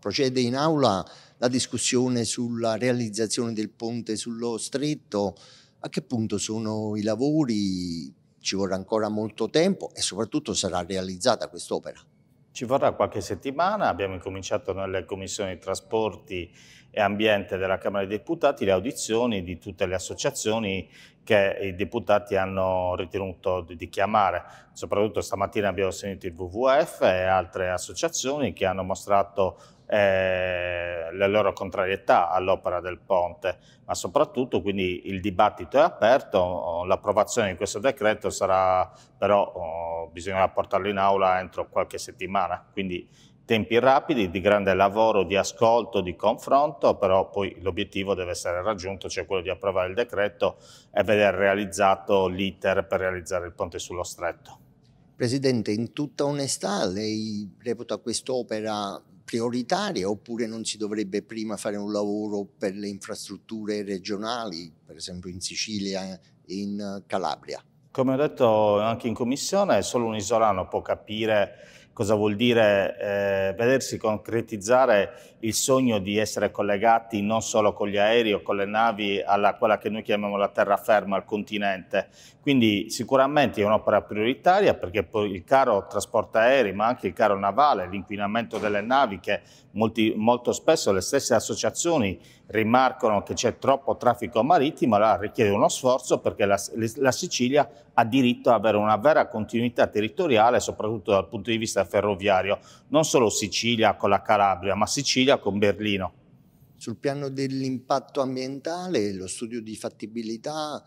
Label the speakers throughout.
Speaker 1: Procede in aula la discussione sulla realizzazione del ponte sullo stretto, a che punto sono i lavori, ci vorrà ancora molto tempo e soprattutto sarà realizzata quest'opera.
Speaker 2: Ci vorrà qualche settimana, abbiamo incominciato nelle commissioni trasporti e ambiente della Camera dei Deputati le audizioni di tutte le associazioni che i deputati hanno ritenuto di, chiamare. Soprattutto stamattina abbiamo sentito il WWF e altre associazioni che hanno mostrato eh, la loro contrarietà all'opera del ponte, ma soprattutto quindi il dibattito è aperto, l'approvazione di questo decreto sarà però oh, bisognerà portarlo in aula entro qualche settimana, quindi tempi rapidi, di grande lavoro, di ascolto, di confronto, però poi l'obiettivo deve essere raggiunto, cioè quello di approvare il decreto e vedere realizzato l'iter per realizzare il ponte sullo
Speaker 1: stretto. Presidente, in tutta onestà lei reputa quest'opera prioritaria oppure non si dovrebbe prima fare un lavoro per le infrastrutture regionali, per esempio in Sicilia e in Calabria?
Speaker 2: Come ho detto anche in commissione, solo un isolano può capire cosa vuol dire eh, vedersi concretizzare il sogno di essere collegati non solo con gli aerei o con le navi alla quella che noi chiamiamo la terraferma, al continente. Quindi sicuramente è un'opera prioritaria perché poi il caro trasporto aerei, ma anche il caro navale, l'inquinamento delle navi che molti, molto spesso le stesse associazioni rimarcano che c'è troppo traffico marittimo, allora richiede uno sforzo perché la, la Sicilia ha diritto ad avere una vera continuità territoriale, soprattutto dal punto di vista ferroviario, non solo Sicilia con la Calabria, ma Sicilia con Berlino.
Speaker 1: Sul piano dell'impatto ambientale, lo studio di fattibilità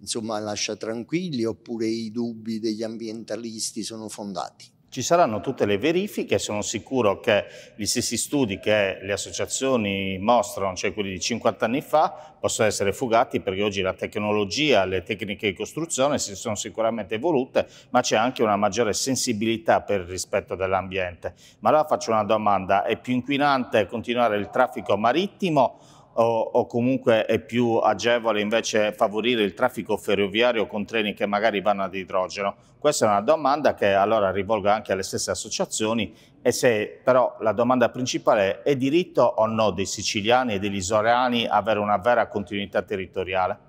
Speaker 1: insomma, lascia tranquilli oppure i dubbi degli ambientalisti sono fondati?
Speaker 2: ci saranno tutte le verifiche, sono sicuro che gli stessi studi che le associazioni mostrano, cioè quelli di 50 anni fa, possono essere fugati perché oggi la tecnologia, le tecniche di costruzione si sono sicuramente evolute, ma c'è anche una maggiore sensibilità per il rispetto dell'ambiente. Ma allora faccio una domanda, è più inquinante continuare il traffico marittimo o, o, comunque è più agevole invece favorire il traffico ferroviario con treni che magari vanno ad idrogeno? Questa è una domanda che allora rivolgo anche alle stesse associazioni e se però la domanda principale è, è diritto o no dei siciliani e degli isolani avere una vera continuità territoriale?